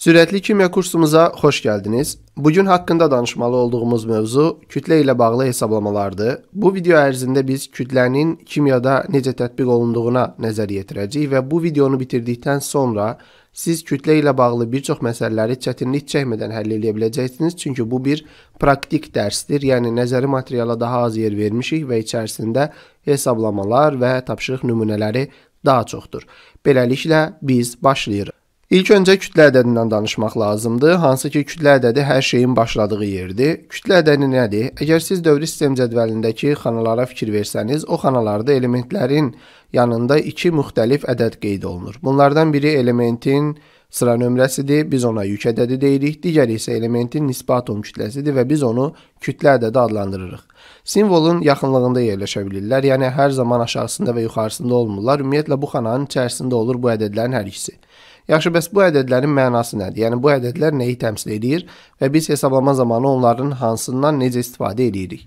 Sürətli kimya kursumuza xoş gəldiniz. Bu gün haqqında danışmalı olduğumuz mövzu kütlə ilə bağlı hesablamalardır. Bu video ərzində biz kütlənin kimyada necə tətbiq olunduğuna nəzər yetirəcəyik və bu videonu bitirdikdən sonra siz kütlə ilə bağlı bir çox məsələləri çətinlik çəkmədən həll edə biləcəksiniz, çünki bu bir praktik dərsdir. Yəni nəzəri materiala daha az yer vermişik və içərisində hesablamalar və tapşırıq nümunələri daha çoxdur. Beləliklə biz başlayırıq. İlk öncə kütlə ədədindən danışmaq lazımdır. Hansı ki, kütlə ədədi hər şeyin başladığı yerdir. Kütlə ədədi nədir? Əgər siz dövri sistem cədvəlindəki xanalara fikir versəniz, o xanalarda elementlərin yanında iki müxtəlif ədəd qeyd olunur. Bunlardan biri elementin sıra nömrəsidir, biz ona yük ədədi deyirik. Digəri isə elementin nisbi atom kütləsidir və biz onu kütlə ədədi adlandırırıq. Simvolun yaxınlığında yerləşə bilirlər, yəni hər zaman aşağısında və yuxarısında olmurlar. Ümumiyyətlə bu xananın içərisində olur bu ədədlərin hər ikisi. Yaxşı, bəs bu ədədlərin mənası nədir? Yəni bu ədədlər nəyi təmsil edir və biz hesablama zamanı onların hansından necə istifadə edirik?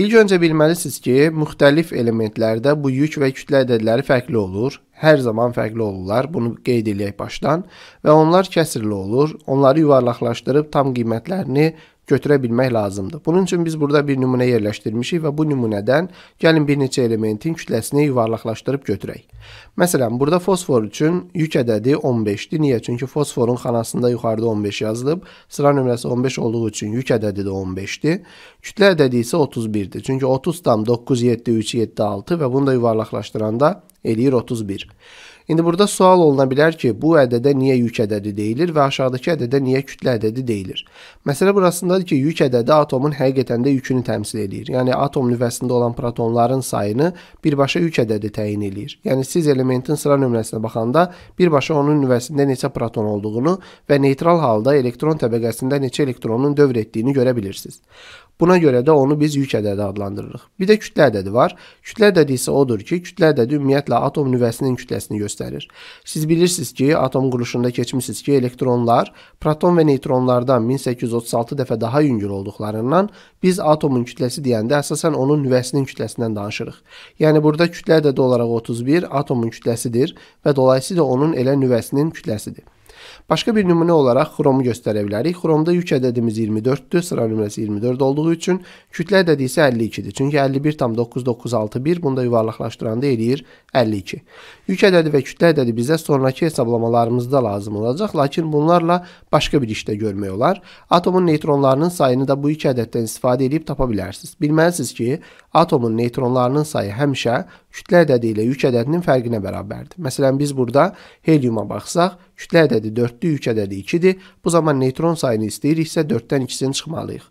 İlk öncə bilməlisiniz ki, müxtəlif elementlərdə bu yük və kütlə ədədləri fərqli olur. Hər zaman fərqli olurlar. Bunu qeyd eləyək başdan və onlar kəsrli olur. Onları yuvarlaqlaşdırıb tam qiymətlərini götürə bilmək lazımdır. Bunun üçün biz burada bir nümunə yerləşdirmişik və bu nümunədən gəlin bir neçə elementin kütləsini yuvarlaqlaşdırıb götürək. Məsələn, burada fosfor üçün yük ədədi 15-dir. Niyə? Çünki fosforun xanasında yuxarıda 15 yazılıb, sıra nömrəsi 15 olduğu üçün yük ədədi də 15-dir. Kütlə ədədi isə 31-dir. Çünki 30 tam 9, 7, 3, 7, 6 və bunu da yuvarlaqlaşdıranda eləyir 31. İndi burada sual oluna bilər ki, bu ədədə niyə yük ədədi deyilir və aşağıdakı ədədə niyə kütlə ədədi deyilir? Məsələ burasındadır ki, yük ədədi atomun həqiqətən də yükünü təmsil edir. Yəni atom nüvəsində olan protonların sayını birbaşa yük ədədi təyin eləyir. Yəni siz elementin sıra nömrəsinə baxanda birbaşa onun nüvəsində neçə proton olduğunu və neytral halda elektron təbəqəsində neçə elektronun dövr etdiyini görə bilirsiniz. Buna görə də onu biz yük ədədi adlandırırıq. Bir də kütlə ədədi var. Kütlə ədədi isə odur ki, kütlə ədədi ümumiyyətlə atom nüvəsinin kütləsini göstərir. Siz bilirsiniz ki, atom quruluşunda keçmisiniz ki, elektronlar proton və neytronlardan 1836 dəfə daha yüngül olduqlarından biz atomun kütləsi deyəndə əsasən onun nüvəsinin kütləsindən danışırıq. Yəni burada kütlə ədədi olaraq 31 atomun kütləsidir və dolayısıyla onun elə nüvəsinin kütləsidir. Başqa bir nümunə olaraq xromu göstərə bilərik. Xromda yük ədədimiz 24-dür, sıra nömrəsi 24 olduğu üçün. Kütlə ədədi isə 52-dir. Çünki 51,9961 bunu da yuvarlaqlaşdıranda eləyir 52. Yük ədədi və kütlə ədədi bizə sonrakı hesablamalarımızda lazım olacaq, lakin bunlarla başqa bir işdə görmək olar. Atomun neytronlarının sayını da bu iki ədəddən istifadə edib tapa bilərsiniz. Bilməlisiniz ki, atomun neytronlarının sayı həmişə kütlə ədədi ilə yük ədədinin fərqinə bərabərdir. Məsələn, biz burada heliuma baxsaq, Kütlə ədədi 4-dür, yük ədədi 2-dir. Bu zaman neytron sayını istəyiriksə 4-dən 2-sini çıxmalıyıq.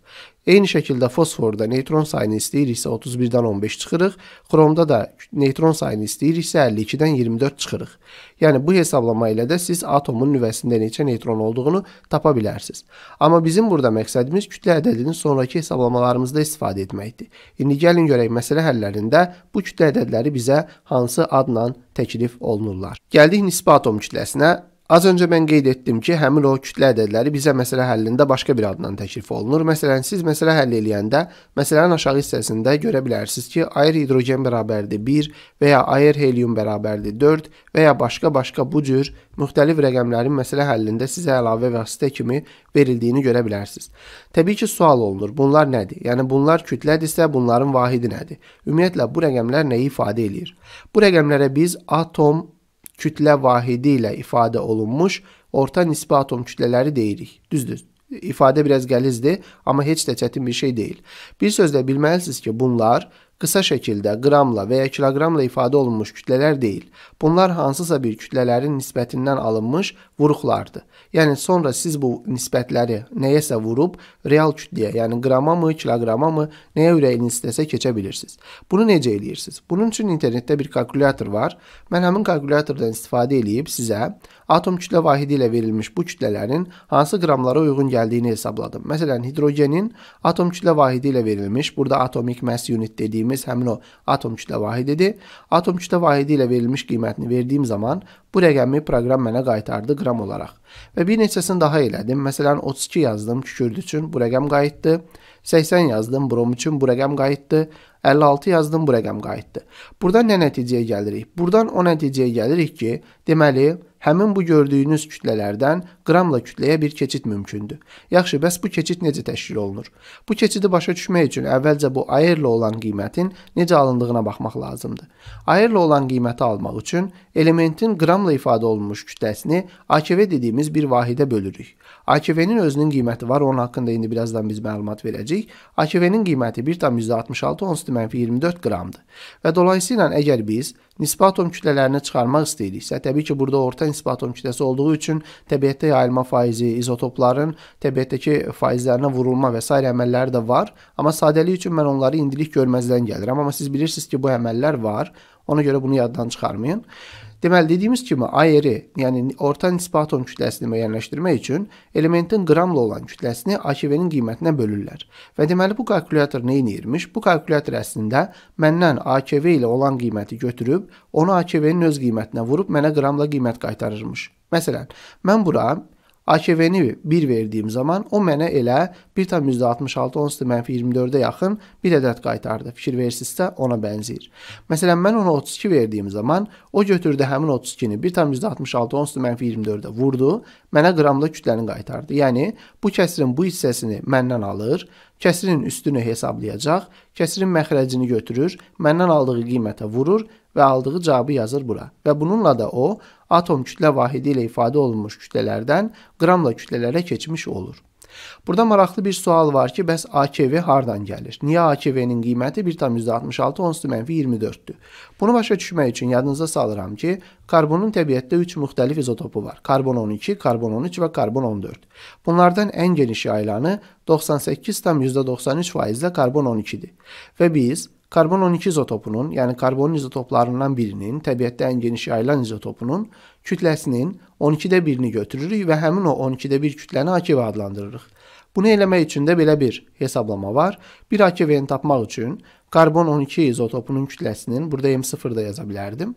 Eyni şəkildə fosforda neytron sayını istəyiriksə 31-dən 15 çıxırıq. Xromda da neytron sayını istəyiriksə 52-dən 24 çıxırıq. Yəni bu hesablama ilə də siz atomun nüvəsində neçə neytron olduğunu tapa bilərsiniz. Amma bizim burada məqsədimiz kütlə ədədinin sonrakı hesablamalarımızda istifadə etməkdir. İndi gəlin görək məsələ həllərində bu kütlə ədədləri bizə hansı adla təklif olunurlar. Gəldik nisbi atom kütləsinə. Az öncə mən qeyd etdim ki, həmin o kütlə ədədləri bizə məsələ həllində başqa bir adla təklif olunur. Məsələn, siz məsələ həll eləyəndə məsələnin aşağı hissəsində görə bilərsiniz ki, air hidrogen bərabərdir 1 və ya air helium bərabərdir 4 və ya başqa-başqa bu cür müxtəlif rəqəmlərin məsələ həllində sizə əlavə vasitə kimi verildiyini görə bilərsiniz. Təbii ki, sual olunur. Bunlar nədir? Yəni bunlar kütlədirsə, bunların vahidi nədir? Ümumiyyətlə bu rəqəmlər nəyi ifadə eləyir? Bu rəqəmlərə biz atom kütlə vahidi ilə ifadə olunmuş orta nisbi atom kütlələri deyirik. Düzdür? İfadə biraz gəlizdir, amma heç də çətin bir şey deyil. Bir sözlə bilməlisiniz ki, bunlar qısa şəkildə qramla və ya kiloqramla ifadə olunmuş kütlələr deyil. Bunlar hansısa bir kütlələrin nisbətindən alınmış vuruqlardır. Yəni sonra siz bu nisbətləri nəyəsə vurub real kütləyə, yəni qrama mı, kiloqrama mı, nəyə ürəyiniz istəsə keçə bilirsiniz. Bunu necə eləyirsiniz? Bunun üçün internetdə bir kalkulyator var. Mən həmin kalkulyatordan istifadə eləyib sizə atom kütlə vahidi ilə verilmiş bu kütlələrin hansı qramlara uyğun gəldiyini hesabladım. Məsələn, hidrogenin atom kütlə vahidi ilə verilmiş, burada atomik mass unit dediyimiz verdiyimiz həmin o atom kütlə vahididir. Atom kütlə vahidi ilə verilmiş qiymətini verdiyim zaman bu rəqəmi proqram mənə qaytardı qram olaraq. Və bir neçəsini daha elədim. Məsələn 32 yazdım kükürd üçün bu rəqəm qayıtdı. 80 yazdım brom üçün bu rəqəm qayıtdı. 56 yazdım bu rəqəm qayıtdı. Burdan nə nəticəyə gəlirik? Burdan o nəticəyə gəlirik ki, deməli Həmin bu gördüyünüz kütlələrdən qramla kütləyə bir keçid mümkündür. Yaxşı, bəs bu keçid necə təşkil olunur? Bu keçidi başa düşmək üçün əvvəlcə bu ayrla olan qiymətin necə alındığına baxmaq lazımdır. Ayrla olan qiyməti almaq üçün elementin qramla ifadə olunmuş kütləsini AKV dediyimiz bir vahidə bölürük. AKV-nin özünün qiyməti var, onun haqqında indi birazdan biz məlumat verəcəyik. AKV-nin qiyməti 1,66 onsdu mənfi 24 qramdır. Və dolayısıyla əgər biz nisbi atom kütlələrini çıxarmaq istəyiriksə, təbii ki, burada orta nisbi atom kütləsi olduğu üçün təbiətdə yayılma faizi, izotopların təbiətdəki faizlərinə vurulma və s. əməlləri də var. Amma sadəlik üçün mən onları indilik görməzdən gəlirəm. Amma siz bilirsiniz ki, bu əməllər var. Ona görə bunu yaddan çıxarmayın. Deməli dediyimiz kimi AR-i, yəni orta nisbaton kütləsini müəyyənləşdirmək üçün elementin qramla olan kütləsini AKV-nin qiymətinə bölürlər. Və deməli bu kalkulyator nə edirmiş? Bu kalkulyator əslində məndən AKV ilə olan qiyməti götürüb, onu AKV-nin öz qiymətinə vurub mənə qramla qiymət qaytarırmış. Məsələn, mən bura AKV-ni 1 verdiyim zaman o mənə elə 1,66 onsda mənfi 24-ə yaxın bir ədəd qaytardı. Fikir versinizsə ona bənzəyir. Məsələn, mən ona 32 verdiyim zaman o götürdü həmin 32-ni 1,66 onsda mənfi 24-ə vurdu, mənə qramda kütləni qaytardı. Yəni bu kəsirin bu hissəsini məndən alır, kəsirin üstünü hesablayacaq, kəsirin məxrəcini götürür, məndən aldığı qiymətə vurur və aldığı cavabı yazır bura. Və bununla da o, atom kütlə vahidi ilə ifadə olunmuş kütlələrdən qramla kütlələrə keçmiş olur. Burada maraqlı bir sual var ki, bəs AKV hardan gəlir? Niyə AKV-nin qiyməti 1,66 onslu mənfi 24-dür? Bunu başa düşmək üçün yadınıza salıram ki, karbonun təbiətdə 3 müxtəlif izotopu var. Karbon 12, karbon 13 və karbon 14. Bunlardan ən geniş yayılanı 98,93% ilə karbon 12-dir. Və biz karbon 12 izotopunun, yəni karbonun izotoplarından birinin, təbiətdə ən geniş yayılan izotopunun kütləsinin 12-də 1-ni götürürük və həmin o 12-də 1 kütləni AKV adlandırırıq. Bunu eləmək üçün də belə bir hesablama var. 1 AKV-ni tapmaq üçün karbon 12 izotopunun kütləsinin, burada M0 da yaza bilərdim.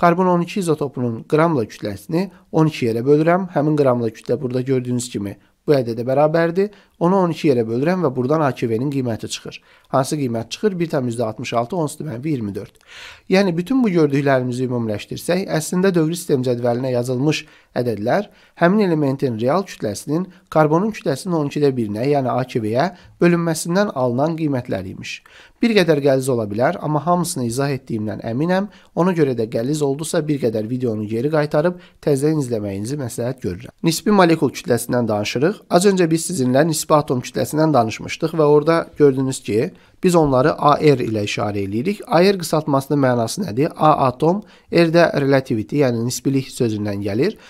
Karbon 12 izotopunun qramla kütləsini 12 yerə bölürəm. Həmin qramla kütlə burada gördüyünüz kimi Bu ədədə bərabərdir. Onu 12 yerə bölürəm və buradan AKV-nin qiyməti çıxır. Hansı qiymət çıxır? 1,66, 10 mənfi 24. Yəni bütün bu gördüklərimizi ümumiləşdirsək, əslində dövri sistem cədvəlinə yazılmış ədədlər həmin elementin real kütləsinin karbonun kütləsinin 12-də 1-nə, yəni AKV-yə bölünməsindən alınan qiymətlər imiş. Bir qədər qəliz ola bilər, amma hamısını izah etdiyimdən əminəm. Ona görə də qəliz oldusa bir qədər videonu geri qaytarıb təzədən izləməyinizi məsləhət görürəm. Nisbi molekul kütləsindən danışırıq. Az öncə biz sizinlə nisbi atom kütləsindən danışmışdıq və orada gördünüz ki, biz onları AR ilə işarə eləyirik. AR qısaltmasının mənası nədir? A atom, R də relativity, yəni nisbilik sözündən gəlir.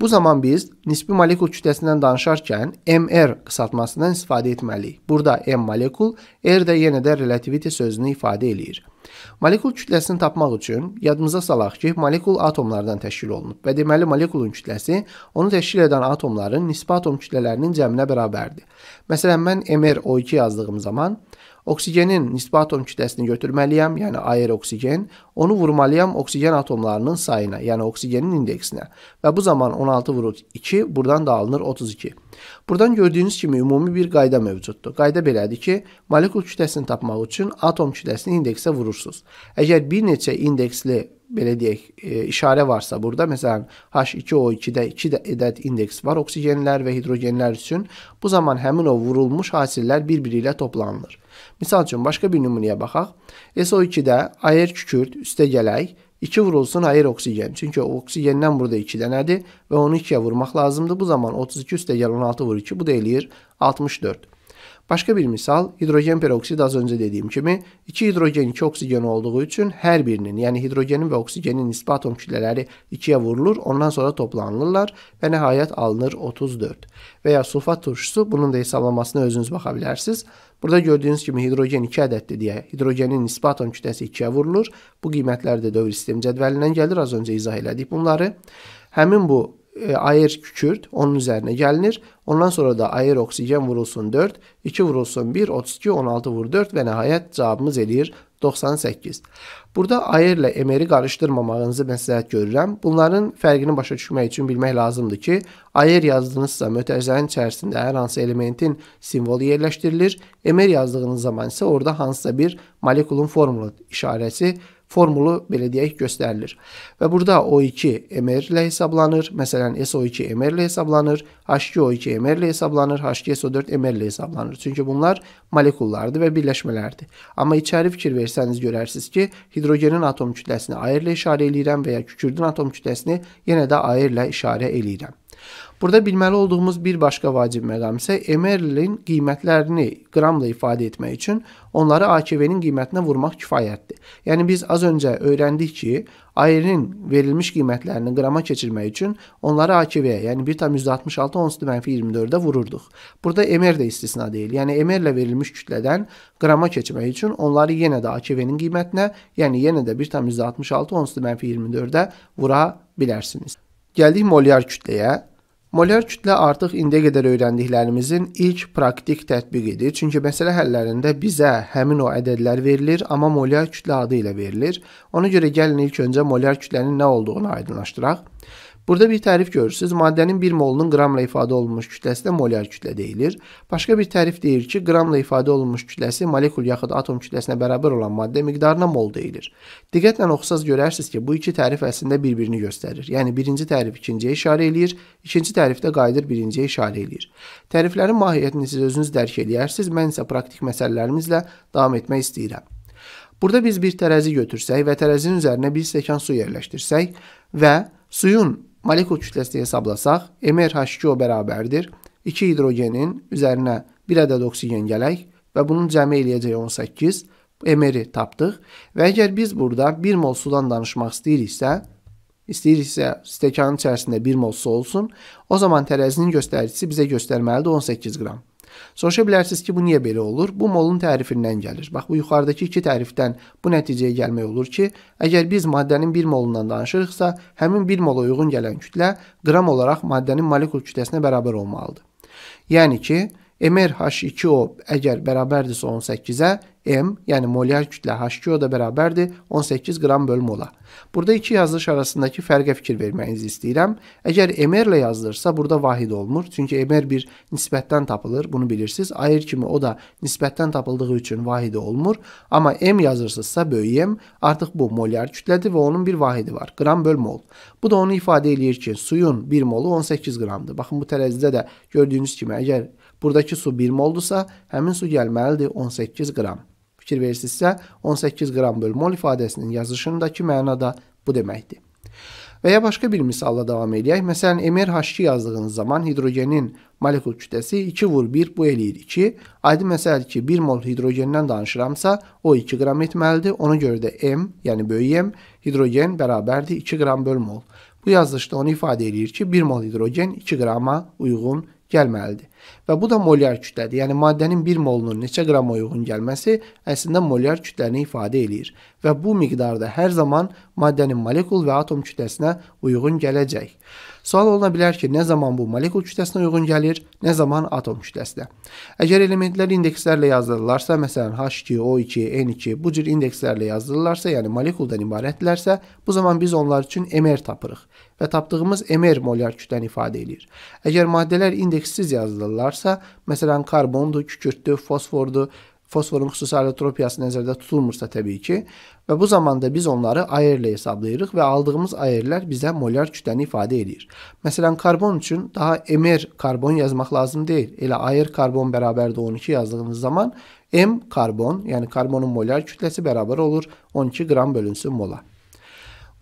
Bu zaman biz nisbi molekul kütləsindən danışarkən MR qısaltmasından istifadə etməliyik. Burada M molekul, R də yenə də relativity sözünü ifadə eləyir. Molekul kütləsini tapmaq üçün yadımıza salaq ki, molekul atomlardan təşkil olunub və deməli molekulun kütləsi onu təşkil edən atomların nisbi atom kütlələrinin cəminə bərabərdir. Məsələn, mən MRO2 yazdığım zaman Oksigenin nisbi atom kütləsini götürməliyəm, yəni aer oksigen, onu vurmalıyam oksigen atomlarının sayına, yəni oksigenin indeksinə və bu zaman 16 vurur 2, buradan da alınır 32. Buradan gördüyünüz kimi ümumi bir qayda mövcuddur. Qayda belədir ki, molekul kütləsini tapmaq üçün atom kütləsini indeksə vurursunuz. Əgər bir neçə indeksli belə deyək, e, işarə varsa burada, məsələn, H2O2-də 2 ədəd indeks var oksigenlər və hidrogenlər üçün, bu zaman həmin o vurulmuş hasillər bir-biri ilə toplanılır. Misal üçün başqa bir nümunəyə baxaq. SO2-də air kükürt üstə gələk 2 vurulsun air oksigen. Çünki oksigendən burada 2 dənədir və onu 2-yə vurmaq lazımdır. Bu zaman 32 üstə gəl 16 vur 2. Bu da eləyir 64. Başqa bir misal, hidrogen peroksid az öncə dediyim kimi, iki hidrogen, iki oksigen olduğu üçün hər birinin, yəni hidrogenin və oksigenin nisbi atom kütlələri ikiyə vurulur, ondan sonra toplanılırlar və nəhayət alınır 34. Və ya sulfat turşusu, bunun da hesablamasına özünüz baxa bilərsiniz. Burada gördüyünüz kimi hidrogen 2 ədəddir deyə hidrogenin nisbi atom kütləsi 2-yə vurulur. Bu qiymətlər də dövr sistem cədvəlindən gəlir. Az öncə izah elədik bunları. Həmin bu air kükürt onun üzərinə gəlinir. Ondan sonra da air oksigen vurulsun 4, 2 vurulsun 1, 32, 16 vur 4 və nəhayət cavabımız eləyir 98. Burada air ilə emeri qarışdırmamağınızı məsləhət görürəm. Bunların fərqini başa düşmək üçün bilmək lazımdır ki, air yazdığınızsa mötərizənin içərisində hər hansı elementin simvolu yerləşdirilir. Emer yazdığınız zaman isə orada hansısa bir molekulun formula işarəsi formulu belə deyək göstərilir. Və burada O2 MR ilə hesablanır. Məsələn, SO2 MR ilə hesablanır, H2O2 MR ilə hesablanır, H2SO4 MR ilə hesablanır. Çünki bunlar molekullardır və birləşmələrdir. Amma içəri fikir versəniz görərsiniz ki, hidrogenin atom kütləsini ayrı ilə işarə eləyirəm və ya kükürdün atom kütləsini yenə də ayrı ilə işarə eləyirəm. Burada bilməli olduğumuz bir başqa vacib məqam isə MR-in qiymətlərini qramla ifadə etmək üçün onları AKV-nin qiymətinə vurmaq kifayətdir. Yəni biz az öncə öyrəndik ki, AR-in verilmiş qiymətlərini qrama keçirmək üçün onları AKV-yə, yəni 1,166 ons mənfi 24-də vururduq. Burada MR də istisna deyil. Yəni MR ilə verilmiş kütlədən qrama keçmək üçün onları yenə də AKV-nin qiymətinə, yəni yenə də 1,166 ons mənfi 24-də vura bilərsiniz. Gəldik molyar kütləyə. Molyar kütlə artıq indiyə qədər öyrəndiklərimizin ilk praktik tətbiqidir. Çünki məsələ həllərində bizə həmin o ədədlər verilir, amma molyar kütlə adı ilə verilir. Ona görə gəlin ilk öncə molyar kütlənin nə olduğunu aydınlaşdıraq. Burada bir tərif görürsüz. Maddənin 1 molunun qramla ifadə olunmuş kütləsi də molyar kütlə deyilir. Başqa bir tərif deyir ki, qramla ifadə olunmuş kütləsi molekul yaxud atom kütləsinə bərabər olan maddə miqdarına mol deyilir. Diqqətlə oxusaz görərsiniz ki, bu iki tərif əslində bir-birini göstərir. Yəni birinci tərif ikinciyə işarə eləyir, ikinci tərif də qayıdır birinciyə işarə eləyir. Təriflərin mahiyyətini siz özünüz dərk eləyərsiniz. Mən isə praktik məsələlərimizlə davam etmək istəyirəm. Burada biz bir tərəzi götürsək və tərəzinin üzərinə bir stəkan su yerləşdirsək və suyun molekul kütləsi hesablasaq, MRH2O bərabərdir 2 hidrogenin üzərinə 1 ədəd oksigen gələk və bunun cəmi eləyəcək 18 MR-i tapdıq. Və əgər biz burada 1 mol sudan danışmaq istəyiriksə, istəyiriksə stəkanın içərisində 1 mol su olsun, o zaman tərəzinin göstəricisi bizə göstərməlidir 18 qram. Soruşa bilərsiniz ki, bu niyə belə olur? Bu molun tərifindən gəlir. Bax, bu yuxarıdakı iki tərifdən bu nəticəyə gəlmək olur ki, əgər biz maddənin 1 molundan danışırıqsa, həmin 1 mola uyğun gələn kütlə qram olaraq maddənin molekul kütləsinə bərabər olmalıdır. Yəni ki, MRH2O əgər bərabərdirsə 18-ə, M yəni molyar kütlə H2O da bərabərdir 18 qram böl mola. Burada iki yazılış arasındakı fərqə fikir verməyinizi istəyirəm. Əgər MR ilə yazılırsa burada vahid olmur. Çünki MR bir nisbətdən tapılır, bunu bilirsiniz. Air kimi o da nisbətdən tapıldığı üçün vahidi olmur. Amma M yazırsınızsa böyük M artıq bu molyar kütlədir və onun bir vahidi var. Qram böl mol. Bu da onu ifadə eləyir ki, suyun 1 molu 18 qramdır. Baxın bu tərəzidə də gördüyünüz kimi əgər buradakı su 1 moldursa, həmin su gəlməlidir 18 qram fikir versinizsə, 18 qram böl mol ifadəsinin yazılışındakı mənada bu deməkdir. Və ya başqa bir misalla davam edək. Məsələn, MRH2 yazdığınız zaman hidrogenin molekul kütləsi 2 vur 1 bu eləyir 2. Aydın məsələdir ki, 1 mol hidrogendən danışıramsa, o 2 qram etməlidir. Ona görə də M, yəni böyük M, hidrogen bərabərdir 2 qram böl mol. Bu yazılışda onu ifadə eləyir ki, 1 mol hidrogen 2 qrama uyğun gəlməlidir. Və bu da molyar kütlədir. Yəni maddənin 1 molunun neçə qrama uyğun gəlməsi əslində molyar kütləni ifadə eləyir və bu miqdarda hər zaman maddənin molekul və atom kütləsinə uyğun gələcək. Sual oluna bilər ki, nə zaman bu molekul kütləsinə uyğun gəlir, nə zaman atom kütləsinə? Əgər elementlər indekslərlə yazdırılarsa, məsələn H2O2, N2 bu cür indekslərlə yazdırılarsa, yəni molekuldan ibarətdirlərsə, bu zaman biz onlar üçün MR tapırıq və tapdığımız MR molyar kütləni ifadə eləyir. Əgər maddələr indeksiz yazılırlarsa, məsələn karbondur, kükürdür, fosfordur, fosforun xüsusi allotropiyası nəzərdə tutulmursa təbii ki, və bu zamanda biz onları AR ilə hesablayırıq və aldığımız AR-lər bizə molyar kütləni ifadə edir. Məsələn, karbon üçün daha MR karbon yazmaq lazım deyil. Elə AR karbon bərabərdir 12 yazdığınız zaman M karbon, yəni karbonun molyar kütləsi bərabər olur 12 qram bölünsün mola.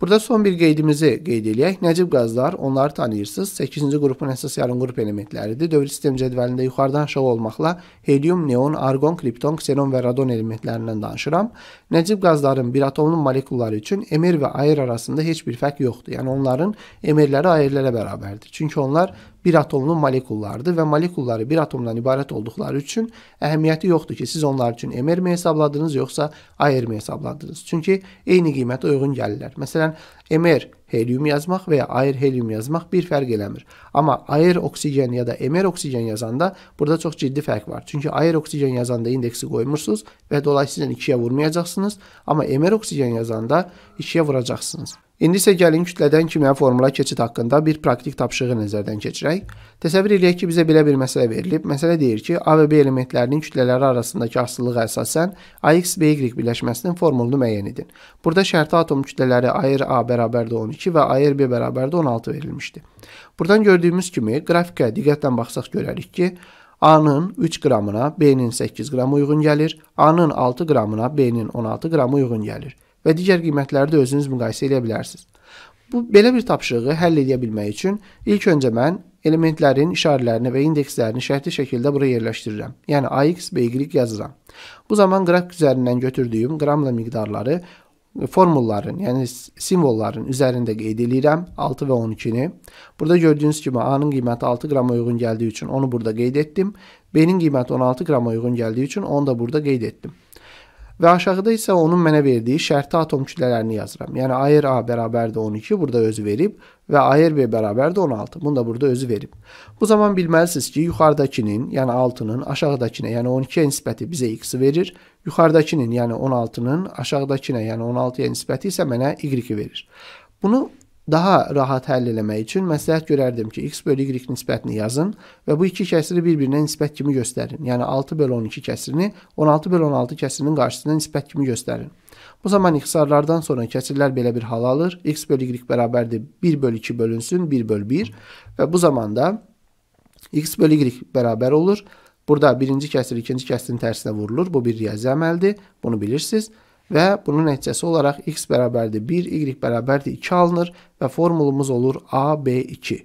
Burada son bir qeydimizi qeyd eləyək. Nəcib qazlar, onları tanıyırsınız. 8-ci qrupun əsas yarım qrup elementləridir. Dövr sistem cədvəlində yuxarıdan aşağı olmaqla helium, neon, argon, kripton, ksenon və radon elementlərindən danışıram. Nəcib qazların bir atomun molekulları üçün emer və air arasında heç bir fərq yoxdur. Yəni onların emerləri airlərə bərabərdir. Çünki onlar bir atomunun molekullarıdır və molekulları bir atomdan ibarət olduqları üçün əhəmiyyəti yoxdur ki, siz onlar üçün MR-mi hesabladınız yoxsa AR-mi hesabladınız. Çünki eyni qiymətə uyğun gəlirlər. Məsələn, MR helium yazmaq və ya air helium yazmaq bir fərq eləmir. Amma air oksigen ya da MR oksigen yazanda burada çox ciddi fərq var. Çünki air oksigen yazanda indeksi qoymursunuz və dolayısıyla 2-yə vurmayacaqsınız, amma MR oksigen yazanda 2-yə vuracaqsınız. İndi isə gəlin kütlədən kimya formula keçid haqqında bir praktik tapşırığı nəzərdən keçirək. Təsəvvür edək ki, bizə belə bir məsələ verilib. Məsələ deyir ki, A və B elementlərinin kütlələri arasındakı asılılığa əsasən AX-BY birləşməsinin formulunu müəyyən edin. Burada şərti atom kütlələri air A bərabərdir 12 2 və AR1 bərabərdə 16 verilmişdi. Buradan gördüyümüz kimi qrafikə diqqətlə baxsaq görərik ki, A-nın 3 qramına B-nin 8 qramı uyğun gəlir, A-nın 6 qramına B-nin 16 qramı uyğun gəlir və digər qiymətləri də özünüz müqayisə edə bilərsiniz. Bu belə bir tapşırığı həll edə bilmək üçün ilk öncə mən elementlərin işarələrini və indekslərini şərti şəkildə bura yerləşdirirəm. Yəni AX və Y yazıram. Bu zaman qrafik üzərindən götürdüyüm qramla miqdarları formulların, yəni simvolların üzərində qeyd eləyirəm 6 və 12-ni. Burada gördüyünüz kimi A-nın qiyməti 6 qrama uyğun gəldiyi üçün onu burada qeyd etdim. B-nin qiyməti 16 qrama uyğun gəldiyi üçün onu da burada qeyd etdim. Və aşağıda isə onun mənə verdiyi şərti atom kütlələrini yazıram. Yəni AR A bərabərdir 12, burada özü verib və AR B bərabərdir 16. Bunu da burada özü verib. Bu zaman bilməlisiniz ki, yuxarıdakının, yəni 6-nın aşağıdakına, yəni 12-yə nisbəti bizə x-i verir. Yuxarıdakının, yəni 16-nın aşağıdakına, yəni 16-ya nisbəti isə mənə y-i verir. Bunu Daha rahat həll eləmək üçün məsləhət görərdim ki, x bölü y nisbətini yazın və bu iki kəsiri bir-birinə nisbət kimi göstərin. Yəni 6 bölü 12 kəsirini 16 bölü 16 kəsirinin qarşısına nisbət kimi göstərin. Bu zaman ixtisarlardan sonra kəsirlər belə bir hal alır. x bölü y bərabərdir 1 bölü 2 bölünsün 1 bölü 1 və bu zamanda x bölü y bərabər olur. Burada birinci kəsir ikinci kəsirin tərsinə vurulur. Bu bir riyazi əməldir. Bunu bilirsiniz və bunun nəticəsi olaraq x bərabərdir 1, y bərabərdir 2 alınır və formulumuz olur AB2.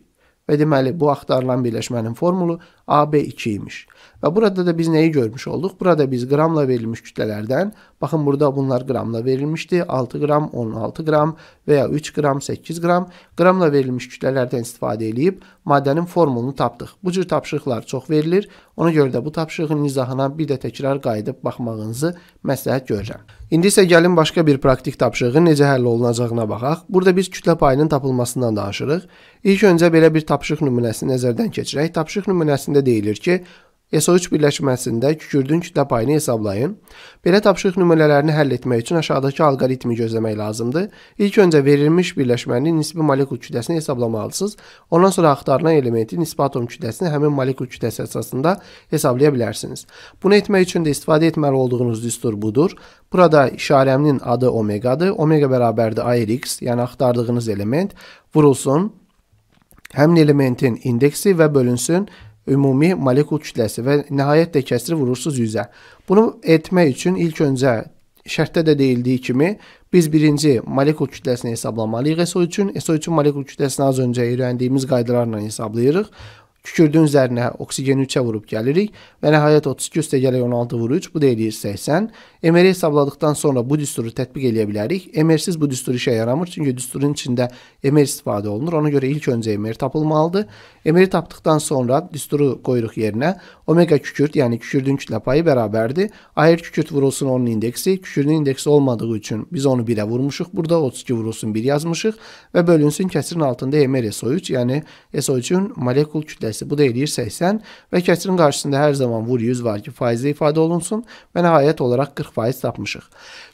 Və deməli bu axtarılan birləşmənin formulu AB2 imiş. Və burada da biz nəyi görmüş olduq? Burada biz qramla verilmiş kütlələrdən, baxın burada bunlar qramla verilmişdi. 6 qram, 16 qram və ya 3 qram, 8 qram qramla verilmiş kütlələrdən istifadə edib maddənin formulunu tapdıq. Bu cür tapşırıqlar çox verilir. Ona görə də bu tapşırığın izahına bir də təkrar qayıdıb baxmağınızı məsləhət görürəm. İndi isə gəlin başqa bir praktik tapşırığın necə həll olunacağına baxaq. Burada biz kütlə payının tapılmasından danışırıq. İlk öncə belə bir tapşırıq nümunəsini nəzərdən keçirək. Tapşırıq nümunəsində deyilir ki, SO3 birləşməsində kükürdün kütlə payını hesablayın. Belə tapşırıq nümunələrini həll etmək üçün aşağıdakı alqoritmi gözləmək lazımdır. İlk öncə verilmiş birləşmənin nisbi molekul kütləsini hesablamalısınız. Ondan sonra axtarılan elementin nisbi atom kütləsini həmin molekul kütləsi əsasında hesablaya bilərsiniz. Bunu etmək üçün də istifadə etməli olduğunuz düstur budur. Burada işarəminin adı omegadır. Omega bərabərdir ARX, yəni axtardığınız element vurulsun. Həmin elementin indeksi və bölünsün ümumi molekul kütləsi və nəhayət də kəsri vurursuz yüzə. Bunu etmək üçün ilk öncə şərtdə də deyildiyi kimi biz birinci molekul kütləsini hesablamalıyıq SO üçün. SO üçün molekul kütləsini az öncə öyrəndiyimiz qaydalarla hesablayırıq. Kükürdün üzərinə oksigeni 3-ə vurub gəlirik və nəhayət 32 üstə gələk 16 vur 3, bu da eləyir 80. MR-i hesabladıqdan sonra bu düsturu tətbiq eləyə bilərik. MR-siz bu düstur işə yaramır, çünki düsturun içində MR istifadə olunur. Ona görə ilk öncə MR tapılmalıdır. MR-i tapdıqdan sonra düsturu qoyuruq yerinə. Omega kükürt, yəni kükürdün kütlə payı bərabərdir. AR kükürt vurulsun onun indeksi. Kükürdün indeksi olmadığı üçün biz onu 1-ə vurmuşuq. Burada 32 vurulsun 1 yazmışıq və bölünsün kəsirin altında MR SO3, yəni SO3-ün molekul kütləsi. Bu da eləyir 80 və kəsirin qarşısında hər zaman vur 100 var ki, faizlə ifadə olunsun və nəhayət olaraq 40 0,5% tapmışıq.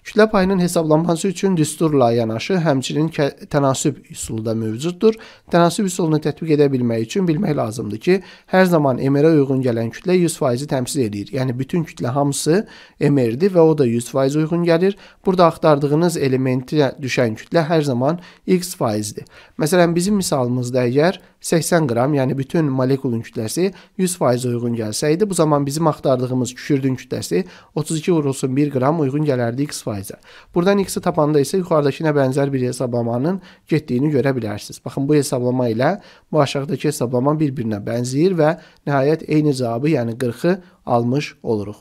Kütlə payının hesablanması üçün düsturla yanaşı həmçinin tənasüb üsulu da mövcuddur. Tənasüb üsulunu tətbiq edə bilmək üçün bilmək lazımdır ki, hər zaman MR-ə uyğun gələn kütlə 100%-i təmsil edir. Yəni bütün kütlə hamısı MR-dir və o da 100% uyğun gəlir. Burada axtardığınız elementə düşən kütlə hər zaman x faizdir. Məsələn, bizim misalımızda əgər 80 qram, yəni bütün molekulun kütləsi 100% uyğun gəlsəydi, bu zaman bizim axtardığımız kükürdün kütləsi 32 vurulsun 1 qram uyğun gələrdi x faizə. Buradan x-i tapanda isə yuxarıdakına bənzər bir hesablamanın getdiyini görə bilərsiniz. Baxın, bu hesablama ilə bu aşağıdakı hesablama bir-birinə bənzəyir və nəhayət eyni cavabı, yəni 40-ı almış oluruq.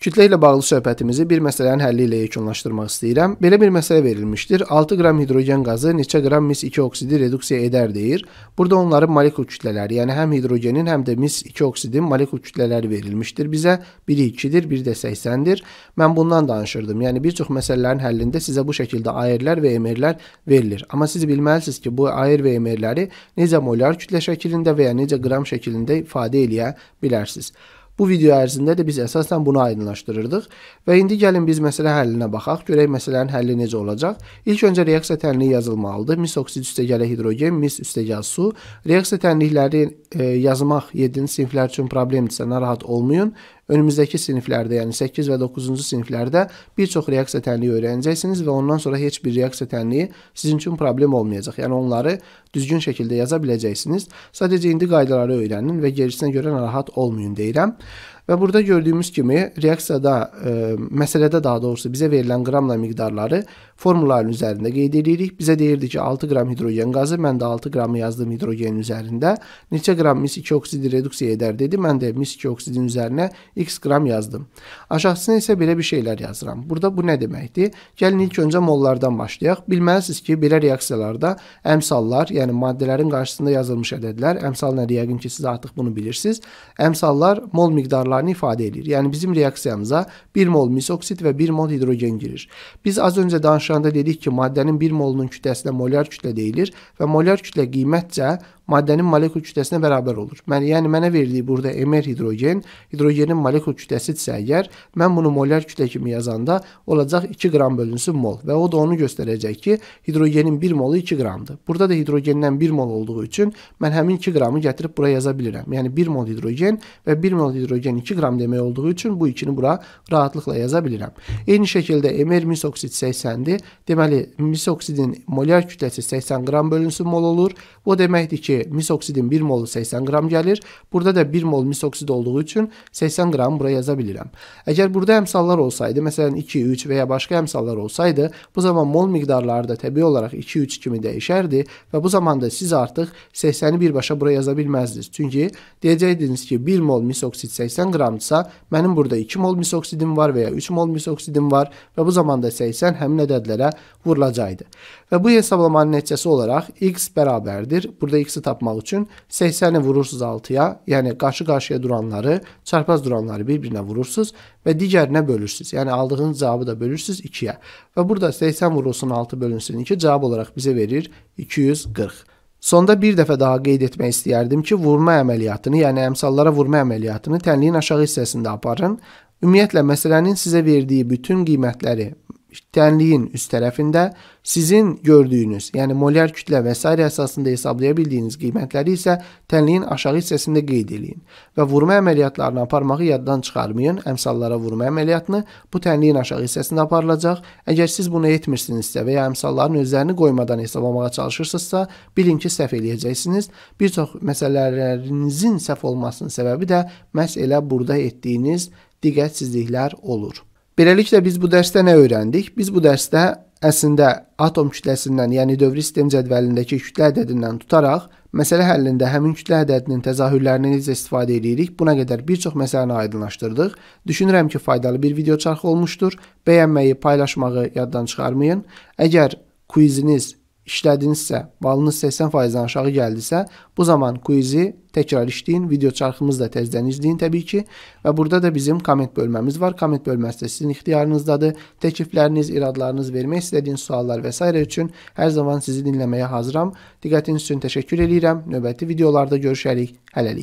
Kütlə ilə bağlı söhbətimizi bir məsələnin həlli ilə yekunlaşdırmaq istəyirəm. Belə bir məsələ verilmişdir. 6 qram hidrogen qazı neçə qram mis 2 oksidi reduksiya edər deyir. Burada onların molekul kütlələri, yəni həm hidrogenin, həm də mis 2 oksidin molekul kütlələri verilmişdir bizə. Biri 2-dir, biri də 80-dir. Mən bundan danışırdım. Yəni bir çox məsələlərin həllində sizə bu şəkildə AR-lər və MR-lər verilir. Amma siz bilməlisiniz ki, bu AR və MR-ləri necə molar kütlə şəklində və ya necə qram şəklində ifadə eləyə bilərsiniz. Bu video ərzində də biz əsasən bunu aydınlaşdırırdıq və indi gəlin biz məsələ həllinə baxaq, görək məsələnin həlli necə olacaq. İlk öncə reaksiya tənliyi yazılmalıdır. Mis oksid üstəgələ hidrogen, mis üstəgəl su. Reaksiya tənlikləri e, yazmaq 7-ci siniflər üçün problemdirsə, narahat olmayın önümüzdəki siniflərdə, yəni 8 və 9-cu siniflərdə bir çox reaksiya tənliyi öyrənəcəksiniz və ondan sonra heç bir reaksiya tənliyi sizin üçün problem olmayacaq. Yəni onları düzgün şəkildə yaza biləcəksiniz. Sadəcə indi qaydaları öyrənin və gerisinə görə narahat olmayın deyirəm. Və burada gördüyümüz kimi reaksiyada e, məsələdə daha doğrusu bizə verilən qramla miqdarları formulaların üzərində qeyd edirik. Bizə deyirdi ki, 6 qram hidrogen qazı, mən də 6 qramı yazdım hidrogenin üzərində. Neçə qram mis 2 oksidi reduksiya edər dedi. Mən də mis 2 oksidin üzərinə x qram yazdım. Aşağısına isə belə bir şeylər yazıram. Burada bu nə deməkdir? Gəlin ilk öncə mollardan başlayaq. Bilməlisiniz ki, belə reaksiyalarda əmsallar, yəni maddələrin qarşısında yazılmış ədədlər, əmsal nədir? Yəqin ki, siz artıq bunu bilirsiniz. Əmsallar mol miqdarları miqdarını ifadə edir. Yəni bizim reaksiyamıza 1 mol misoksit və 1 mol hidrogen girir. Biz az öncə danışanda dedik ki, maddənin 1 molunun kütləsinə molyar kütlə deyilir və molyar kütlə qiymətcə maddənin molekul kütləsinə bərabər olur. Mən, yəni mənə verdiyi burada MR hidrogen, hidrogenin molekul kütləsidirsə əgər, mən bunu molar kütlə kimi yazanda olacaq 2 qram bölünsün mol və o da onu göstərəcək ki, hidrogenin 1 molu 2 qramdır. Burada da hidrogendən 1 mol olduğu üçün mən həmin 2 qramı gətirib bura yaza bilirəm. Yəni 1 mol hidrogen və 1 mol hidrogen 2 qram demək olduğu üçün bu ikini bura rahatlıqla yaza bilirəm. Eyni şəkildə MR misoksid 80-dir. Deməli, misoksidin molar kütləsi 80 qram bölünsün mol olur. Bu deməkdir ki, ki, misoksidin 1 molu 80 qram gəlir. Burada da 1 mol misoksid olduğu üçün 80 qram bura yaza bilirəm. Əgər burada əmsallar olsaydı, məsələn 2, 3 və ya başqa əmsallar olsaydı, bu zaman mol miqdarları da təbii olaraq 2, 3 kimi dəyişərdi və bu zamanda siz artıq 80-i birbaşa bura yaza bilməzdiniz. Çünki deyəcəydiniz ki, 1 mol misoksid 80 qramdsa, mənim burada 2 mol misoksidim var və ya 3 mol misoksidim var və bu zamanda 80 həmin ədədlərə vurulacaqdı. Və bu hesablamanın nəticəsi olaraq x bərabərdir. Burada x-i tapmaq üçün 80-i vurursunuz 6-ya, yəni qarşı-qarşıya duranları, çarpaz duranları bir-birinə vurursunuz və digərinə bölürsünüz. Yəni aldığınız cavabı da bölürsünüz 2-yə. Və burada 80 vurulsun 6 bölünsün 2 cavab olaraq bizə verir 240. Sonda bir dəfə daha qeyd etmək istəyərdim ki, vurma əməliyyatını, yəni əmsallara vurma əməliyyatını tənliyin aşağı hissəsində aparın. Ümumiyyətlə, məsələnin sizə verdiyi bütün qiymətləri kütləliyin üst tərəfində sizin gördüyünüz, yəni molyar kütlə və s. əsasında hesablaya bildiyiniz qiymətləri isə tənliyin aşağı hissəsində qeyd eləyin və vurma əməliyyatlarını aparmağı yaddan çıxarmayın. Əmsallara vurma əməliyyatını bu tənliyin aşağı hissəsində aparılacaq. Əgər siz bunu etmirsinizsə və ya əmsalların özlərini qoymadan hesablamağa çalışırsınızsa, bilin ki, səhv eləyəcəksiniz. Bir çox məsələlərinizin səhv olmasının səbəbi də məhz elə burada etdiyiniz diqqətsizliklər olur. Beləliklə biz bu dərsdə nə öyrəndik? Biz bu dərsdə əslində atom kütləsindən, yəni dövri sistem cədvəlindəki kütlə ədədindən tutaraq məsələ həllində həmin kütlə ədədinin təzahürlərini necə istifadə edirik, buna qədər bir çox məsələni aydınlaşdırdıq. Düşünürəm ki, faydalı bir video çarxı olmuşdur. Bəyənməyi, paylaşmağı yaddan çıxarmayın. Əgər quiziniz işlədinizsə, balınız 80%-dən aşağı gəldisə, bu zaman quizi təkrar işləyin, video çarxımızı da təzədən izləyin təbii ki və burada da bizim komment bölməmiz var. Komment bölməsi də sizin ixtiyarınızdadır. Təklifləriniz, iradlarınız, vermək istədiyiniz suallar və s. üçün hər zaman sizi dinləməyə hazıram. Diqqətiniz üçün təşəkkür edirəm. Növbəti videolarda görüşərik. Hələlik.